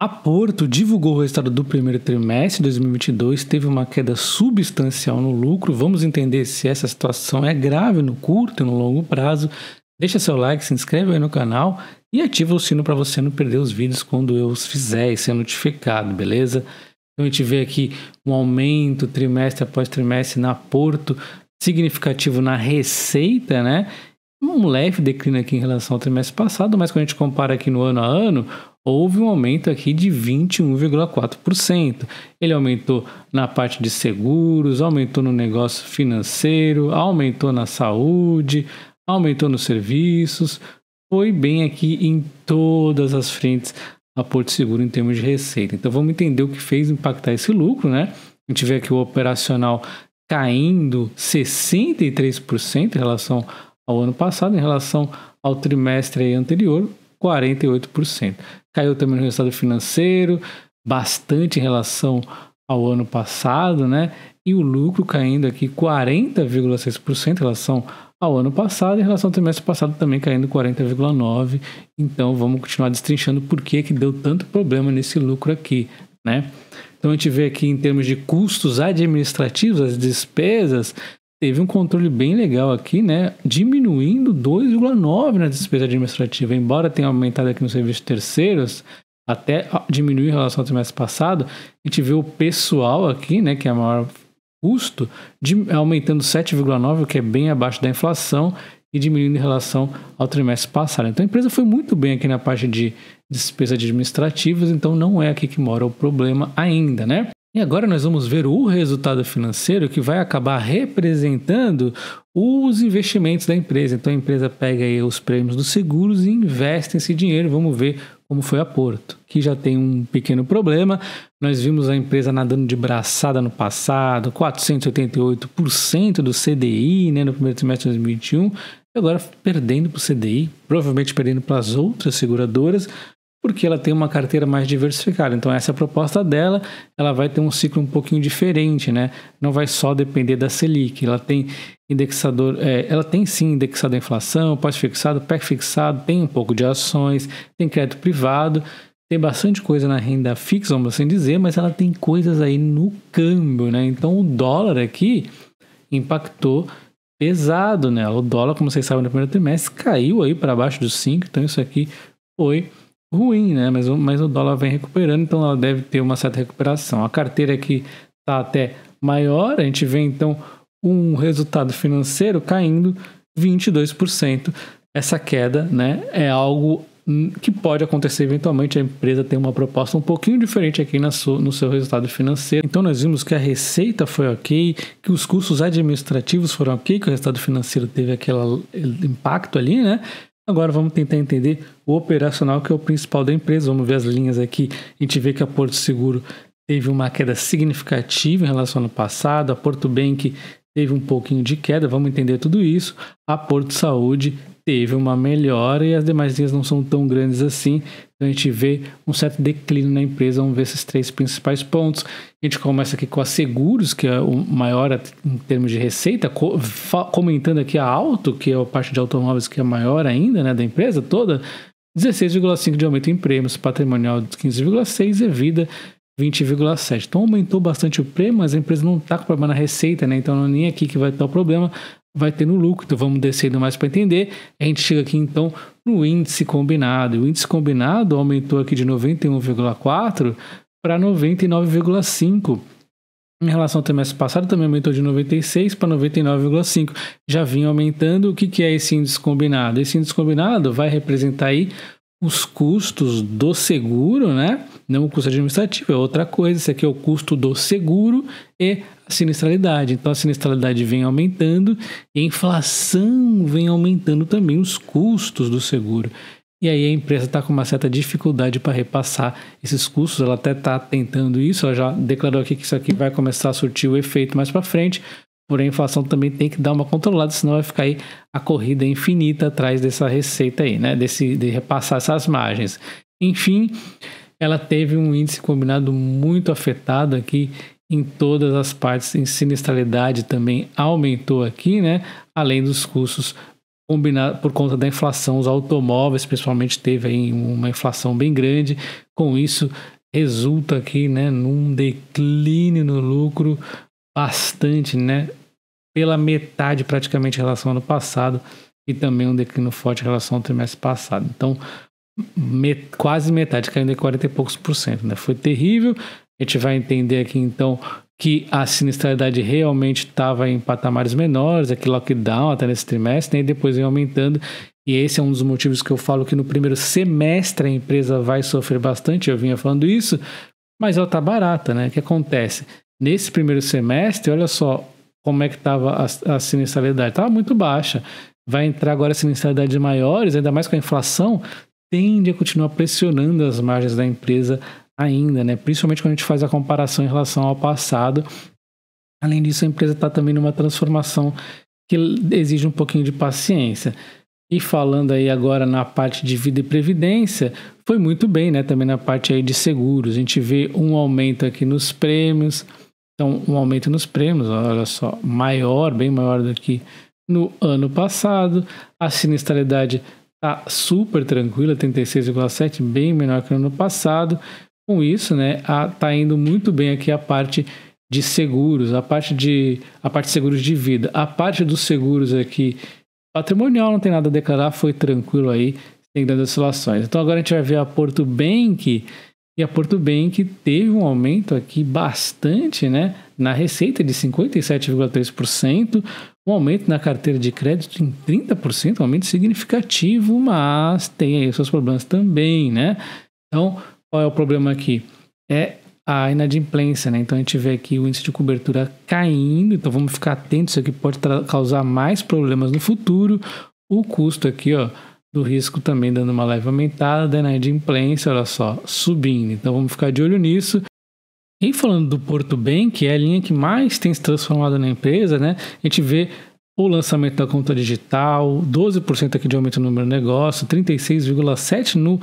A Porto divulgou o resultado do primeiro trimestre de 2022, teve uma queda substancial no lucro. Vamos entender se essa situação é grave no curto e no longo prazo. Deixa seu like, se inscreve aí no canal e ativa o sino para você não perder os vídeos quando eu os fizer e ser notificado, beleza? Então a gente vê aqui um aumento trimestre após trimestre na Porto, significativo na receita, né? Um leve declínio aqui em relação ao trimestre passado, mas quando a gente compara aqui no ano a ano, houve um aumento aqui de 21,4%. Ele aumentou na parte de seguros, aumentou no negócio financeiro, aumentou na saúde, aumentou nos serviços. Foi bem aqui em todas as frentes a Porto Seguro em termos de receita. Então vamos entender o que fez impactar esse lucro, né? A gente vê aqui o operacional caindo 63% em relação ao ano passado, em relação ao trimestre anterior, 48%. Caiu também no resultado financeiro, bastante em relação ao ano passado, né? E o lucro caindo aqui 40,6% em relação ao ano passado, em relação ao trimestre passado também caindo 40,9%. Então vamos continuar destrinchando por que, que deu tanto problema nesse lucro aqui, né? Então a gente vê aqui em termos de custos administrativos, as despesas, teve um controle bem legal aqui, né? Diminuindo 2,9 na despesa administrativa. Embora tenha aumentado aqui nos serviços terceiros, até diminuir em relação ao trimestre passado, a gente vê o pessoal aqui, né, que é o maior custo, de, aumentando 7,9, que é bem abaixo da inflação e diminuindo em relação ao trimestre passado. Então a empresa foi muito bem aqui na parte de despesas administrativas, então não é aqui que mora o problema ainda, né? E agora nós vamos ver o resultado financeiro que vai acabar representando os investimentos da empresa. Então a empresa pega aí os prêmios dos seguros e investe esse dinheiro. Vamos ver como foi a Porto, que já tem um pequeno problema. Nós vimos a empresa nadando de braçada no passado, 488% do CDI né, no primeiro trimestre de 2021, e agora perdendo para o CDI, provavelmente perdendo para as outras seguradoras, porque ela tem uma carteira mais diversificada. Então, essa é a proposta dela, ela vai ter um ciclo um pouquinho diferente, né? Não vai só depender da Selic. Ela tem indexador, é, ela tem sim indexado a inflação, pós-fixado, pré-fixado, tem um pouco de ações, tem crédito privado, tem bastante coisa na renda fixa, vamos assim dizer, mas ela tem coisas aí no câmbio, né? Então, o dólar aqui impactou pesado nela. O dólar, como vocês sabem, no primeiro trimestre caiu aí para baixo dos 5, então isso aqui foi ruim, né? Mas, mas o dólar vem recuperando, então ela deve ter uma certa recuperação. A carteira que está até maior, a gente vê então um resultado financeiro caindo 22%. Essa queda né, é algo hum, que pode acontecer eventualmente a empresa tem uma proposta um pouquinho diferente aqui na sua, no seu resultado financeiro. Então nós vimos que a receita foi ok, que os custos administrativos foram ok, que o resultado financeiro teve aquele impacto ali, né? Agora vamos tentar entender o operacional, que é o principal da empresa. Vamos ver as linhas aqui. A gente vê que a Porto Seguro teve uma queda significativa em relação ao ano passado, a Porto Bank teve um pouquinho de queda, vamos entender tudo isso. A Porto Saúde teve uma melhora e as demais linhas não são tão grandes assim. Então a gente vê um certo declínio na empresa, vamos ver esses três principais pontos. A gente começa aqui com a Seguros, que é o maior em termos de receita, comentando aqui a Auto, que é a parte de automóveis que é maior ainda né, da empresa toda, 16,5% de aumento em prêmios, patrimonial de 15,6% e vida 20,7%. Então aumentou bastante o prêmio, mas a empresa não está com problema na receita, né? então não é nem aqui que vai estar o problema vai ter no lucro. Então vamos descendo mais para entender. A gente chega aqui então no índice combinado. O índice combinado aumentou aqui de 91,4 para 99,5. Em relação ao trimestre passado, também aumentou de 96 para 99,5. Já vinha aumentando. O que, que é esse índice combinado? Esse índice combinado vai representar aí os custos do seguro, né? Não o custo administrativo, é outra coisa. Isso aqui é o custo do seguro e a sinistralidade. Então a sinistralidade vem aumentando e a inflação vem aumentando também os custos do seguro. E aí a empresa está com uma certa dificuldade para repassar esses custos. Ela até está tentando isso. Ela já declarou aqui que isso aqui vai começar a surtir o efeito mais para frente, Porém, a inflação também tem que dar uma controlada, senão vai ficar aí a corrida infinita atrás dessa receita aí, né? Desse, de repassar essas margens. Enfim, ela teve um índice combinado muito afetado aqui em todas as partes, em sinistralidade também aumentou aqui, né? Além dos custos combinado por conta da inflação, os automóveis principalmente teve aí uma inflação bem grande. Com isso resulta aqui, né, num declínio no lucro bastante, né? Pela metade praticamente em relação ao ano passado e também um declínio forte em relação ao trimestre passado. Então, met quase metade, caindo em 40 e poucos por cento, né? Foi terrível. A gente vai entender aqui então que a sinistralidade realmente estava em patamares menores, aquele lockdown até nesse trimestre, né? e depois vem aumentando. E esse é um dos motivos que eu falo que no primeiro semestre a empresa vai sofrer bastante. Eu vinha falando isso, mas ela está barata, né? O que acontece? Nesse primeiro semestre, olha só como é que estava a, a sinistralidade. Estava muito baixa. Vai entrar agora a sinistralidade maiores, ainda mais com a inflação, tende a continuar pressionando as margens da empresa ainda, né? Principalmente quando a gente faz a comparação em relação ao passado. Além disso, a empresa está também numa transformação que exige um pouquinho de paciência. E falando aí agora na parte de vida e previdência, foi muito bem, né? Também na parte aí de seguros. A gente vê um aumento aqui nos prêmios, então, um aumento nos prêmios, olha só, maior, bem maior do que no ano passado. A sinistralidade está super tranquila, 36,7, bem menor que no ano passado. Com isso, né, está indo muito bem aqui a parte de seguros, a parte de a parte de seguros de vida, a parte dos seguros aqui patrimonial não tem nada a declarar, foi tranquilo aí, sem grandes oscilações. Então agora a gente vai ver a Porto Bank e a Porto Bank teve um aumento aqui bastante, né? Na receita de 57,3%, um aumento na carteira de crédito em 30%, um aumento significativo, mas tem aí seus problemas também, né? Então, qual é o problema aqui? É a inadimplência, né? Então a gente vê aqui o índice de cobertura caindo, então vamos ficar atentos, isso aqui pode causar mais problemas no futuro. O custo aqui, ó, do risco também dando uma leve aumentada, da inadimplência, olha só, subindo. Então vamos ficar de olho nisso. E falando do Porto Bem, que é a linha que mais tem se transformado na empresa, né? A gente vê o lançamento da conta digital, 12% aqui de aumento no número de negócio, 36,7% no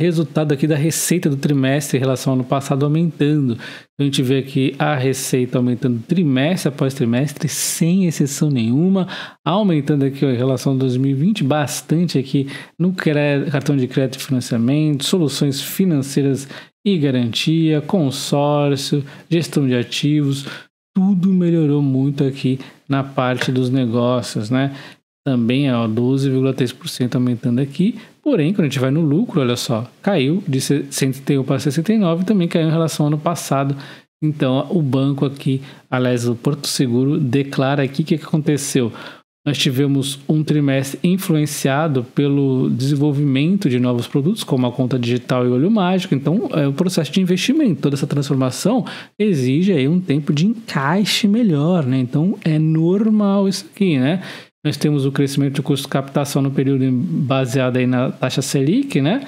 resultado aqui da receita do trimestre em relação ao ano passado aumentando. A gente vê aqui a receita aumentando trimestre após trimestre, sem exceção nenhuma, aumentando aqui em relação a 2020 bastante aqui no cartão de crédito e financiamento, soluções financeiras e garantia, consórcio, gestão de ativos, tudo melhorou muito aqui na parte dos negócios, né? Também, é 12,3% aumentando aqui, Porém, quando a gente vai no lucro, olha só, caiu de 101 para 69, também caiu em relação ao ano passado. Então, o banco aqui, aliás, o Porto Seguro, declara aqui o que aconteceu. Nós tivemos um trimestre influenciado pelo desenvolvimento de novos produtos, como a conta digital e o olho mágico. Então, é um processo de investimento. Toda essa transformação exige aí um tempo de encaixe melhor, né? Então, é normal isso aqui, né? nós temos o crescimento do custo de captação no período baseado aí na taxa Selic, né?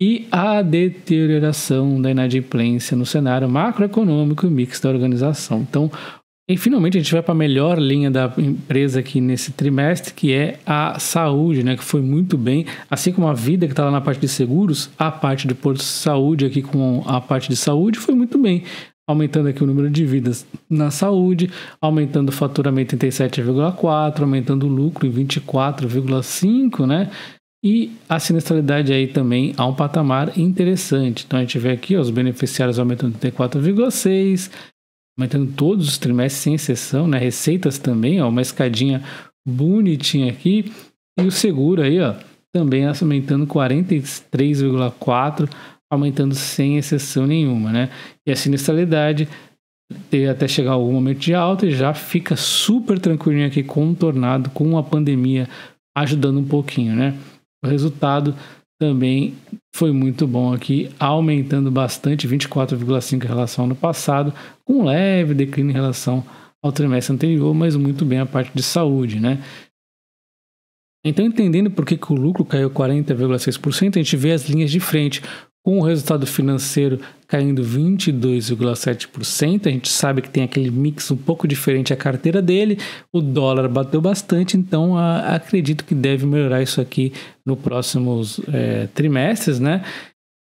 E a deterioração da inadimplência no cenário macroeconômico e mix da organização. Então, e finalmente a gente vai para a melhor linha da empresa aqui nesse trimestre, que é a saúde, né? Que foi muito bem. Assim como a vida que está lá na parte de seguros, a parte de porto de saúde aqui com a parte de saúde foi muito bem aumentando aqui o número de vidas na saúde, aumentando o faturamento em 37,4, aumentando o lucro em 24,5, né? E a sinistralidade aí também a um patamar interessante. Então a gente vê aqui ó, os beneficiários aumentando 34,6, aumentando todos os trimestres sem exceção, né? Receitas também, ó, uma escadinha bonitinha aqui. E o seguro aí, ó, também aumentando 43,4 aumentando sem exceção nenhuma, né? E a sinistralidade até chegar algum momento de alta e já fica super tranquilinho aqui contornado com a pandemia ajudando um pouquinho, né? O resultado também foi muito bom aqui, aumentando bastante, 24,5 em relação ao ano passado, com um leve declínio em relação ao trimestre anterior, mas muito bem a parte de saúde, né? Então, entendendo por que, que o lucro caiu 40,6%, a gente vê as linhas de frente com o resultado financeiro caindo 22,7%. A gente sabe que tem aquele mix um pouco diferente a carteira dele. O dólar bateu bastante, então a, acredito que deve melhorar isso aqui no próximos é, trimestres, né?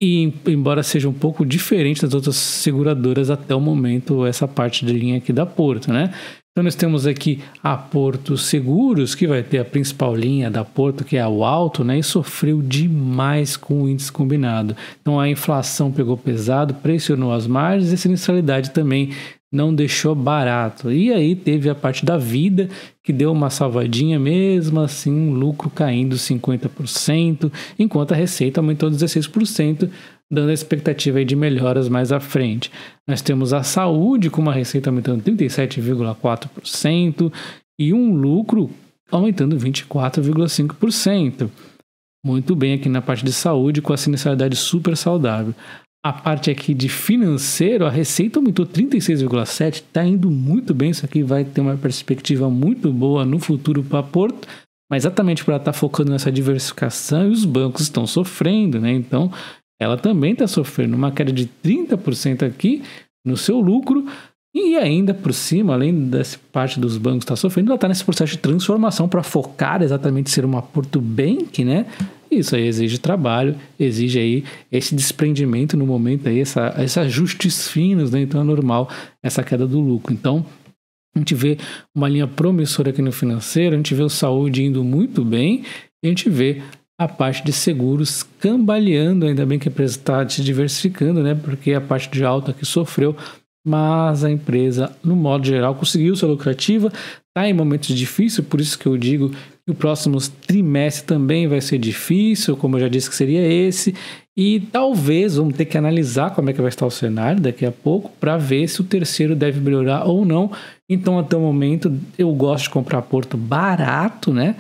E embora seja um pouco diferente das outras seguradoras até o momento, essa parte de linha aqui da Porto, né? Então, nós temos aqui a Porto Seguros, que vai ter a principal linha da Porto, que é o alto, né? E sofreu demais com o índice combinado. Então a inflação pegou pesado, pressionou as margens e a sinistralidade também não deixou barato. E aí teve a parte da vida que deu uma salvadinha, mesmo assim, um lucro caindo 50%, enquanto a receita aumentou 16%, dando a expectativa de melhoras mais à frente. Nós temos a saúde com uma receita aumentando 37,4% e um lucro aumentando 24,5%. Muito bem aqui na parte de saúde com a sinistralidade super saudável. A parte aqui de financeiro, a receita aumentou 36,7, está indo muito bem. Isso aqui vai ter uma perspectiva muito boa no futuro para Porto, mas exatamente para estar tá focando nessa diversificação e os bancos estão sofrendo, né? Então, ela também está sofrendo uma queda de 30% aqui no seu lucro. E ainda por cima, além dessa parte dos bancos está sofrendo, ela está nesse processo de transformação para focar exatamente ser uma Porto Bank, né? Isso aí exige trabalho, exige aí esse desprendimento no momento aí, essa, esses ajustes finos, né? Então é normal essa queda do lucro. Então, a gente vê uma linha promissora aqui no financeiro, a gente vê o saúde indo muito bem, e a gente vê a parte de seguros cambaleando, ainda bem que a empresa está se diversificando, né? Porque a parte de alta que sofreu, mas a empresa, no modo geral, conseguiu ser lucrativa, está em momentos difíceis, por isso que eu digo que o próximo trimestre também vai ser difícil, como eu já disse que seria esse, e talvez vamos ter que analisar como é que vai estar o cenário daqui a pouco para ver se o terceiro deve melhorar ou não. Então, até o momento, eu gosto de comprar Porto barato, né?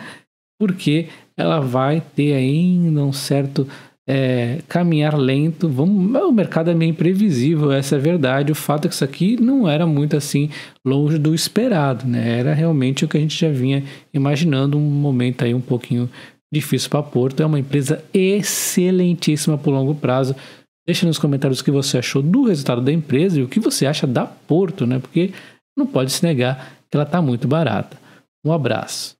Porque ela vai ter ainda um certo é, caminhar lento. Vamos, o mercado é meio imprevisível, essa é a verdade. O fato é que isso aqui não era muito assim longe do esperado, né? Era realmente o que a gente já vinha imaginando, um momento aí um pouquinho difícil para Porto. É uma empresa excelentíssima por longo prazo. Deixa nos comentários o que você achou do resultado da empresa e o que você acha da Porto, né? Porque não pode se negar que ela está muito barata. Um abraço.